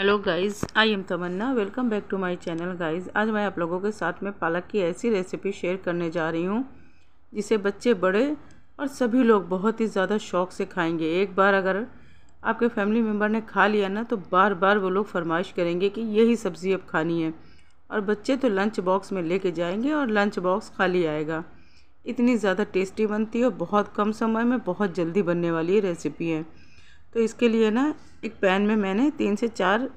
hello guys I am Tamanna welcome back to my channel guys आज मैं आप लोगों के साथ में पालक की ऐसी रेसिपी शेयर करने जा रही हूँ जिसे बच्चे बड़े और सभी लोग बहुत ही ज़्यादा शौक से खाएंगे एक बार अगर आपके फैमिली मेम्बर ने खा लिया ना तो बार बार वो लोग फरमाइश करेंगे कि यही सब्ज़ी अब खानी है और बच्चे तो लंच बॉक्स में ले कर और लंच बॉक्स खाली आएगा इतनी ज़्यादा टेस्टी बनती है और बहुत कम समय में बहुत जल्दी बनने वाली रेसिपी है तो इसके लिए ना एक पैन में मैंने तीन से चार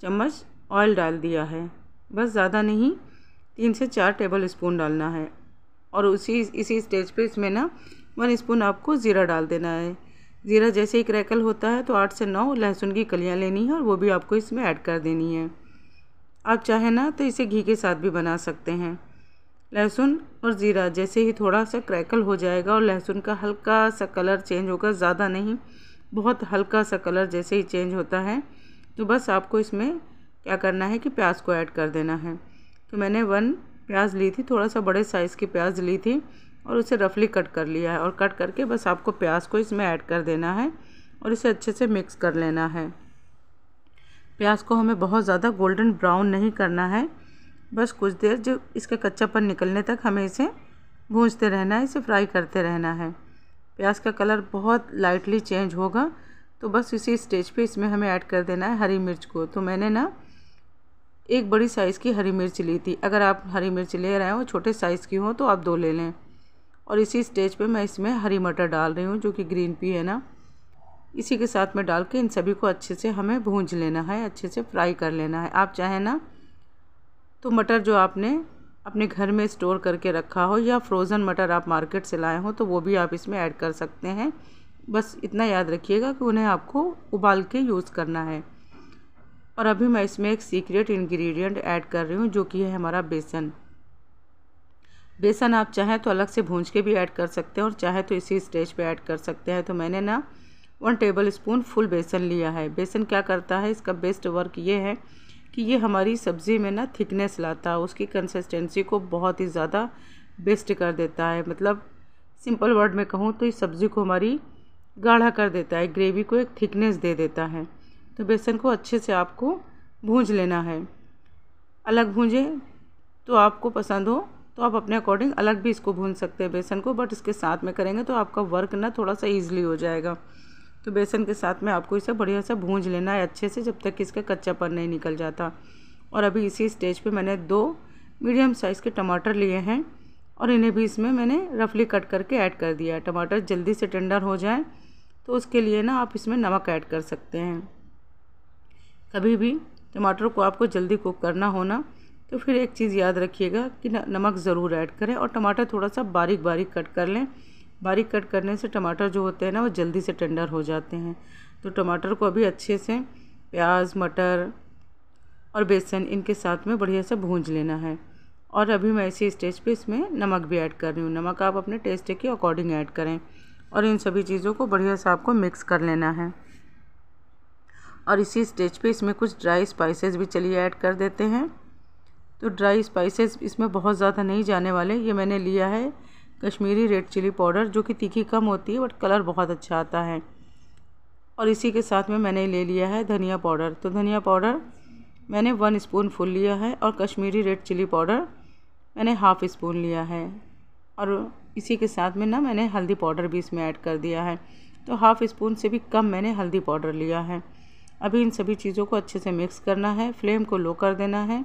चम्मच ऑयल डाल दिया है बस ज़्यादा नहीं तीन से चार टेबल स्पून डालना है और उसी इसी स्टेज पे इसमें ना वन स्पून आपको ज़ीरा डाल देना है ज़ीरा जैसे ही क्रैकल होता है तो आठ से नौ लहसुन की कलियाँ लेनी है और वो भी आपको इसमें ऐड कर देनी है आप चाहें ना तो इसे घी के साथ भी बना सकते हैं लहसुन और ज़ीरा जैसे ही थोड़ा सा क्रैकल हो जाएगा और लहसुन का हल्का सा कलर चेंज होगा ज़्यादा नहीं बहुत हल्का सा कलर जैसे ही चेंज होता है तो बस आपको इसमें क्या करना है कि प्याज को ऐड कर देना है तो मैंने वन प्याज ली थी थोड़ा सा बड़े साइज़ की प्याज ली थी और उसे रफली कट कर लिया है और कट करके बस आपको प्याज को इसमें ऐड कर देना है और इसे अच्छे से मिक्स कर लेना है प्याज को हमें बहुत ज़्यादा गोल्डन ब्राउन नहीं करना है बस कुछ देर जो इसका कच्चापन निकलने तक हमें इसे भूंजते रहना है इसे फ्राई करते रहना है प्याज का कलर बहुत लाइटली चेंज होगा तो बस इसी स्टेज पे इसमें हमें ऐड कर देना है हरी मिर्च को तो मैंने ना एक बड़ी साइज़ की हरी मिर्च ली थी अगर आप हरी मिर्च ले रहे हो छोटे साइज़ की हो तो आप दो ले लें और इसी स्टेज पे मैं इसमें हरी मटर डाल रही हूँ जो कि ग्रीन पी है ना इसी के साथ में डाल के इन सभी को अच्छे से हमें भूंज लेना है अच्छे से फ्राई कर लेना है आप चाहें ना तो मटर जो आपने अपने घर में स्टोर करके रखा हो या फ्रोज़न मटर आप मार्केट से लाए हों तो वो भी आप इसमें ऐड कर सकते हैं बस इतना याद रखिएगा कि उन्हें आपको उबाल के यूज़ करना है और अभी मैं इसमें एक सीक्रेट इंग्रेडिएंट ऐड कर रही हूँ जो कि है हमारा बेसन बेसन आप चाहें तो अलग से भूंज के भी ऐड कर सकते हैं और चाहे तो इसी स्टेज पे ऐड कर सकते हैं तो मैंने ना वन टेबल स्पून फुल बेसन लिया है बेसन क्या करता है इसका बेस्ट वर्क ये है कि ये हमारी सब्ज़ी में ना थिकनेस लाता है उसकी कंसिस्टेंसी को बहुत ही ज़्यादा बेस्ट कर देता है मतलब सिंपल वर्ड में कहूँ तो इस सब्ज़ी को हमारी गाढ़ा कर देता है ग्रेवी को एक थिकनेस दे देता है तो बेसन को अच्छे से आपको भूंज लेना है अलग भूंजें तो आपको पसंद हो तो आप अपने अकॉर्डिंग अलग भी इसको भून सकते हैं बेसन को बट इसके साथ में करेंगे तो आपका वर्क ना थोड़ा सा ईजिली हो जाएगा तो बेसन के साथ में आपको इसे बढ़िया से भूंज लेना है अच्छे से जब तक इसका कच्चापन नहीं निकल जाता और अभी इसी स्टेज पे मैंने दो मीडियम साइज़ के टमाटर लिए हैं और इन्हें भी इसमें मैंने रफली कट करके ऐड कर दिया है टमाटर जल्दी से टेंडर हो जाए तो उसके लिए ना आप इसमें नमक ऐड कर सकते हैं कभी भी टमाटर को आपको जल्दी कुक करना होना तो फिर एक चीज़ याद रखिएगा कि नमक ज़रूर ऐड करें और टमाटर थोड़ा सा बारीक बारीक कट कर लें बारीक कट करने से टमाटर जो होते हैं ना वो जल्दी से टेंडर हो जाते हैं तो टमाटर को अभी अच्छे से प्याज मटर और बेसन इनके साथ में बढ़िया से भूंज लेना है और अभी मैं इसी स्टेज पे इसमें नमक भी ऐड कर रही हूँ नमक आप अपने टेस्ट के अकॉर्डिंग ऐड करें और इन सभी चीज़ों को बढ़िया से आपको मिक्स कर लेना है और इसी स्टेज पे इसमें कुछ ड्राई स्पाइसेस भी चलिए ऐड कर देते हैं तो ड्राई स्पाइसेस इसमें बहुत ज़्यादा नहीं जाने वाले ये मैंने लिया है कश्मीरी रेड चिली पाउडर जो कि तीखी कम होती है बट कलर बहुत अच्छा आता है और इसी के साथ में मैंने ले लिया है धनिया पाउडर तो धनिया पाउडर मैंने वन स्पून फुल लिया है और कश्मीरी रेड चिली पाउडर मैंने हाफ़ स्पून लिया है और इसी के साथ में ना मैंने हल्दी पाउडर भी इसमें ऐड कर दिया है तो हाफ़ स्पून से भी कम मैंने हल्दी पाउडर लिया है अभी इन सभी चीज़ों को अच्छे से मिक्स करना है फ्लेम को लो कर देना है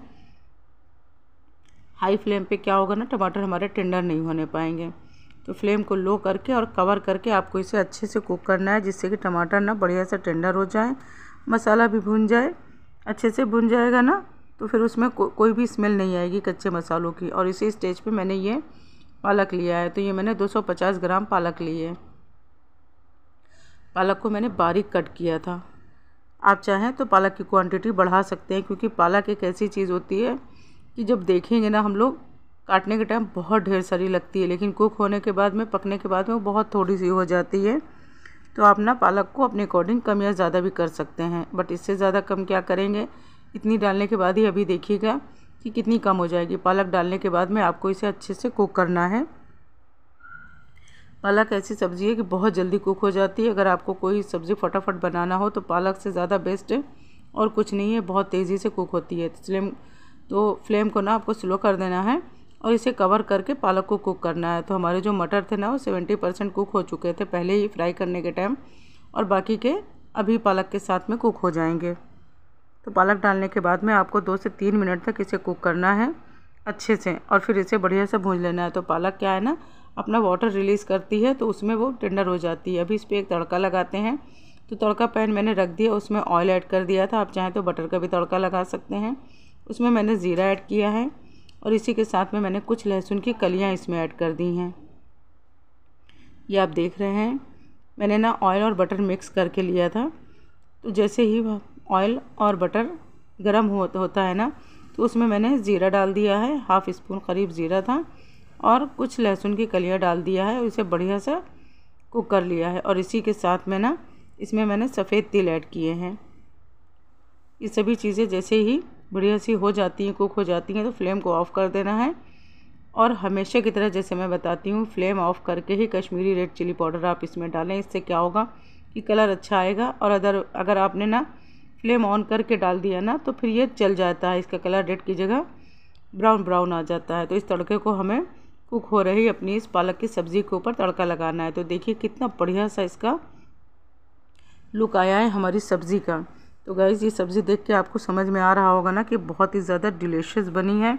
हाई फ्लेम पे क्या होगा ना टमाटर हमारे टेंडर नहीं होने पाएंगे तो फ्लेम को लो करके और कवर करके आपको इसे अच्छे से कुक करना है जिससे कि टमाटर ना बढ़िया से टेंडर हो जाए मसाला भी भुन जाए अच्छे से भुन जाएगा ना तो फिर उसमें को, कोई भी स्मेल नहीं आएगी कच्चे मसालों की और इसी स्टेज पर मैंने ये पालक लिया है तो ये मैंने दो ग्राम पालक ली है पालक को मैंने बारीक कट किया था आप चाहें तो पालक की क्वांटिटी बढ़ा सकते हैं क्योंकि पालक एक ऐसी चीज़ होती है कि जब देखेंगे ना हम लोग काटने के टाइम बहुत ढेर सारी लगती है लेकिन कुक होने के बाद में पकने के बाद में बहुत थोड़ी सी हो जाती है तो आप ना पालक को अपने अकॉर्डिंग कम या ज़्यादा भी कर सकते हैं बट इससे ज़्यादा कम क्या करेंगे इतनी डालने के बाद ही अभी देखिएगा कि कितनी कम हो जाएगी पालक डालने के बाद में आपको इसे अच्छे से कुक करना है पालक ऐसी सब्ज़ी है कि बहुत जल्दी कुक हो जाती है अगर आपको कोई सब्ज़ी फटाफट बनाना हो तो पालक से ज़्यादा बेस्ट है और कुछ नहीं है बहुत तेज़ी से कुक होती है इसलिए तो फ्लेम को ना आपको स्लो कर देना है और इसे कवर करके पालक को कुक करना है तो हमारे जो मटर थे ना वो सेवेंटी परसेंट कुक हो चुके थे पहले ही फ्राई करने के टाइम और बाकी के अभी पालक के साथ में कुक हो जाएंगे तो पालक डालने के बाद में आपको दो से तीन मिनट तक इसे कुक करना है अच्छे से और फिर इसे बढ़िया से भून लेना है तो पालक क्या है ना अपना वाटर रिलीज़ करती है तो उसमें वो टेंडर हो जाती है अभी इस पर एक तड़का लगाते हैं तो तड़का पैन मैंने रख दिया उसमें ऑयल ऐड कर दिया था आप चाहें तो बटर का भी तड़का लगा सकते हैं उसमें मैंने ज़ीरा ऐड किया है और इसी के साथ में मैंने कुछ लहसुन की कलियाँ इसमें ऐड कर दी हैं ये आप देख रहे हैं मैंने ना ऑयल और बटर मिक्स करके लिया था तो जैसे ही ऑयल और बटर गर्म हो, होता है ना तो उसमें मैंने ज़ीरा डाल दिया है हाफ़ स्पून करीब ज़ीरा था और कुछ लहसुन की कलियाँ डाल दिया है उसे बढ़िया सा कुक कर लिया है और इसी के साथ में ना इसमें मैंने सफ़ेद तिल ऐड किए हैं ये सभी चीज़ें जैसे ही बढ़िया सी हो जाती हैं कुक हो जाती हैं तो फ्लेम को ऑफ़ कर देना है और हमेशा की तरह जैसे मैं बताती हूँ फ्लेम ऑफ़ करके ही कश्मीरी रेड चिली पाउडर आप इसमें डालें इससे क्या होगा कि कलर अच्छा आएगा और अदर अगर आपने ना फ्लेम ऑन करके डाल दिया ना तो फिर ये चल जाता है इसका कलर रेड की जगह ब्राउन ब्राउन आ जाता है तो इस तड़के को हमें कुक हो रही अपनी इस पालक की सब्ज़ी के ऊपर तड़का लगाना है तो देखिए कितना बढ़िया सा इसका लुक आया है हमारी सब्ज़ी का तो गाइज़ ये सब्ज़ी देख के आपको समझ में आ रहा होगा ना कि बहुत ही ज़्यादा डिलीशियस बनी है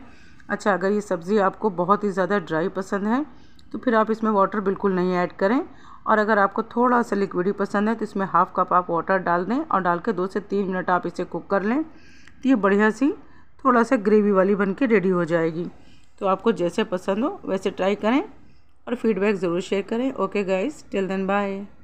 अच्छा अगर ये सब्ज़ी आपको बहुत ही ज़्यादा ड्राई पसंद है तो फिर आप इसमें वाटर बिल्कुल नहीं ऐड करें और अगर आपको थोड़ा सा लिक्विड ही पसंद है तो इसमें हाफ़ कप आप वाटर डाल दें और डाल के दो से तीन मिनट आप इसे कुक कर लें तो ये बढ़िया सी थोड़ा सा ग्रेवी वाली बन के रेडी हो जाएगी तो आपको जैसे पसंद हो वैसे ट्राई करें और फीडबैक ज़रूर शेयर करें okay guys till then bye